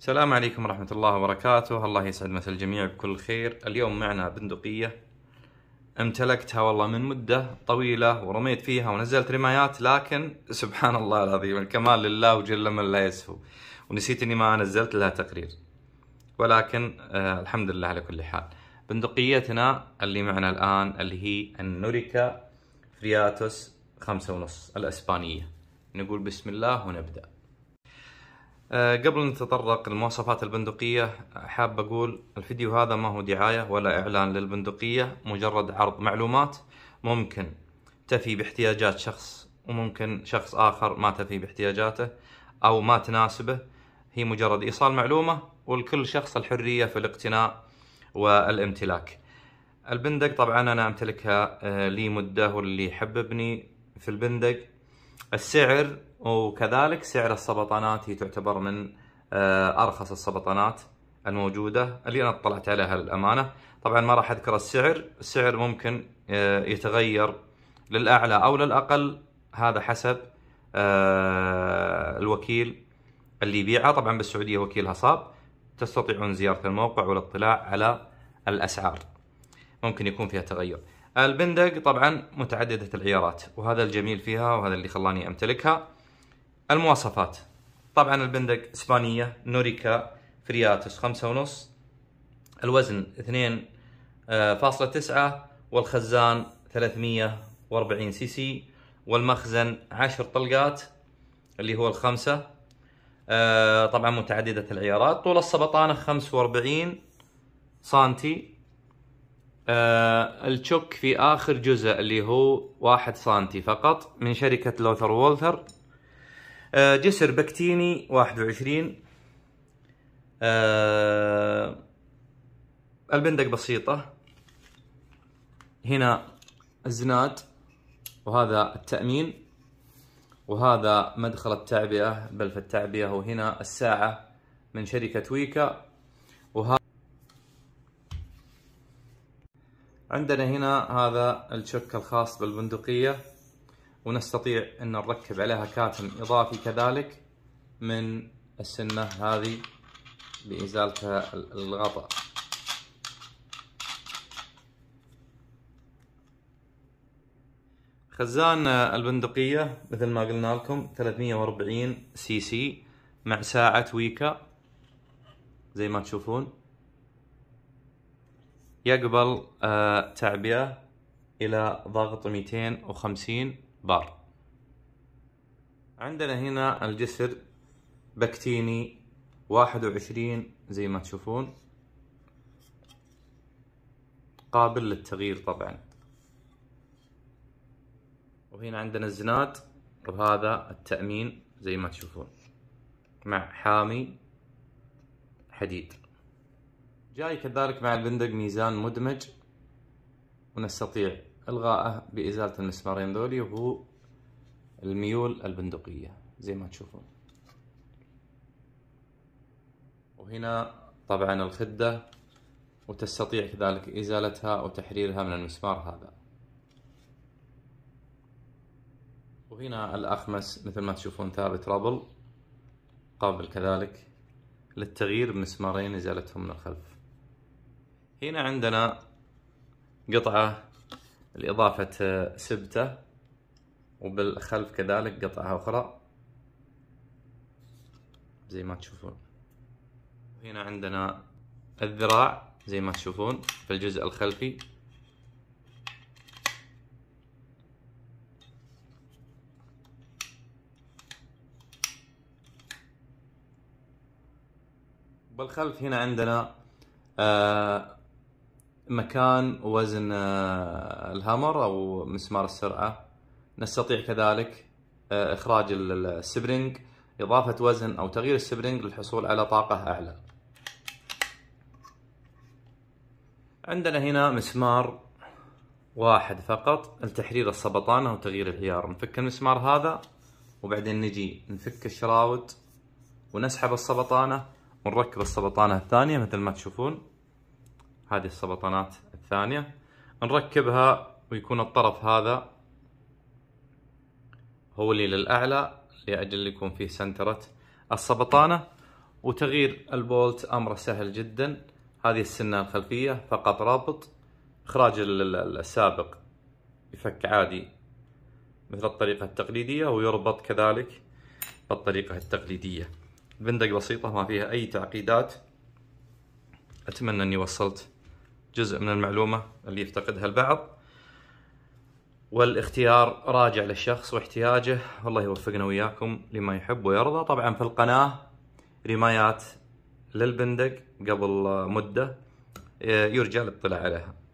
السلام عليكم ورحمة الله وبركاته الله يسعد مثل الجميع بكل خير اليوم معنا بندقية امتلكتها والله من مدة طويلة ورميت فيها ونزلت رمايات لكن سبحان الله العظيم الكمال لله وجل من لا يسهو ونسيت اني ما نزلت لها تقرير ولكن آه الحمد لله على كل حال بندقيتنا اللي معنا الآن اللي هي النوريكا فرياتوس خمسة ونص الأسبانية نقول بسم الله ونبدأ آه، قبل أن نتطرق لمواصفات البندقية حاب أقول الفيديو هذا ما هو دعاية ولا إعلان للبندقية مجرد عرض معلومات ممكن تفي باحتياجات شخص وممكن شخص آخر ما تفي باحتياجاته أو ما تناسبه هي مجرد إيصال معلومة ولكل شخص الحرية في الاقتناء والامتلاك البندق طبعا أنا أمتلكها آه، لي مدة واللي حببني في البندق السعر وكذلك سعر السبطانات هي تعتبر من آه، ارخص السبطانات الموجوده اللي انا اطلعت عليها للامانه طبعا ما راح اذكر السعر السعر ممكن آه، يتغير للاعلى او للاقل هذا حسب آه، الوكيل اللي يبيعها طبعا بالسعوديه وكيلها صاب تستطيعون زياره الموقع والاطلاع على الاسعار ممكن يكون فيها تغير البندق طبعا متعدده العيارات وهذا الجميل فيها وهذا اللي خلاني امتلكها المواصفات طبعا البندق اسبانيه نوريكا فرياتس خمسة ونص الوزن اثنين آه، فاصلة تسعة والخزان ثلاثمية واربعين سي سي والمخزن عشر طلقات اللي هو الخمسة آه، طبعا متعددة العيارات طول السبطانة واربعين سنتي آه، التشوك في آخر جزء اللي هو واحد سنتي فقط من شركة لوثر وولثر آه، جسر بكتيني 21 آه، البندق بسيطة هنا الزناد وهذا التأمين وهذا مدخل التعبئة بلف التعبئة وهنا الساعة من شركة ويكا وهذا عندنا هنا هذا الشك الخاص بالبندقية ونستطيع ان نركب عليها كاتم اضافي كذلك من السنة هذه بازالتها الغطاء خزان البندقية مثل ما قلنا لكم 340 سي سي مع ساعة ويكا زي ما تشوفون يقبل آه، تعبئة إلى ضغط 250 بار عندنا هنا الجسر بكتيني واحد وعشرين زي ما تشوفون قابل للتغيير طبعا وهنا عندنا الزناد وهذا التأمين زي ما تشوفون مع حامي حديد جاي كذلك مع البندق ميزان مدمج ونستطيع الغائه بازاله المسمارين ذولي وهو الميول البندقيه زي ما تشوفون وهنا طبعا الخده وتستطيع كذلك ازالتها وتحريرها من المسمار هذا وهنا الاخمس مثل ما تشوفون ثابت ربل قابل كذلك للتغيير بمسمارين ازالتهم من الخلف هنا عندنا قطعة الإضافة آه، سبته وبالخلف كذلك قطعة أخرى زي ما تشوفون هنا عندنا الذراع زي ما تشوفون في الجزء الخلفي بالخلف هنا عندنا آه، مكان وزن آه، الهامر او مسمار السرعه نستطيع كذلك آه، اخراج السبرينج اضافه وزن او تغيير السبرينج للحصول على طاقه اعلى عندنا هنا مسمار واحد فقط لتحرير السبطانة وتغيير العيار نفك المسمار هذا وبعدين نجي نفك الشراوت ونسحب السبطانة ونركب السبطانة الثانية مثل ما تشوفون هذه السبطانات الثانية نركبها ويكون الطرف هذا هو اللي للأعلى لأجل يكون فيه سنترة السبطانة وتغيير البولت أمره سهل جدا هذه السنة الخلفية فقط رابط إخراج السابق يفك عادي مثل الطريقة التقليدية ويربط كذلك بالطريقة التقليدية بندق بسيطة ما فيها أي تعقيدات أتمنى أني وصلت جزء من المعلومة اللي يفتقدها البعض والاختيار راجع للشخص واحتياجه والله يوفقنا وياكم لما يحب ويرضى طبعا في القناة رمايات للبندق قبل مدة آه، يرجى الاطلاع عليها